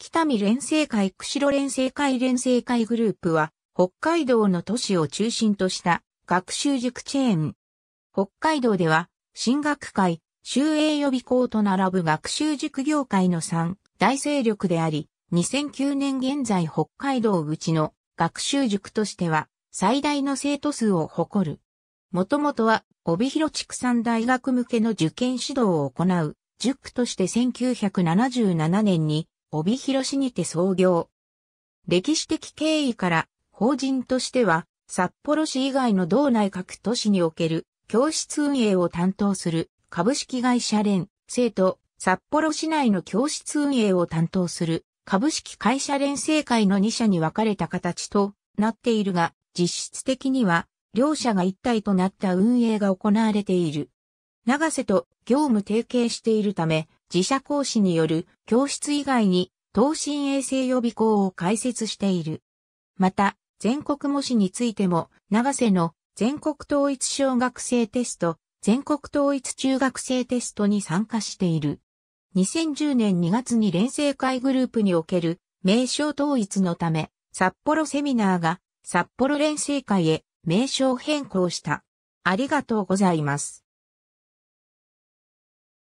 北見連成会釧路連成会連成会グループは、北海道の都市を中心とした学習塾チェーン。北海道では、進学会、修営予備校と並ぶ学習塾業界の3大勢力であり、2009年現在北海道うちの学習塾としては最大の生徒数を誇る。もともとは帯広畜産大学向けの受験指導を行う塾として1977年に帯広市にて創業。歴史的経緯から、法人としては、札幌市以外の道内各都市における教室運営を担当する株式会社連、生と札幌市内の教室運営を担当する株式会社連生会の2社に分かれた形となっているが、実質的には両社が一体となった運営が行われている。長瀬と業務提携しているため、自社講師による教室以外に東進衛星予備校を開設している。また、全国模試についても、長瀬の全国統一小学生テスト、全国統一中学生テストに参加している。2010年2月に連成会グループにおける名称統一のため、札幌セミナーが札幌連成会へ名称変更した。ありがとうございます。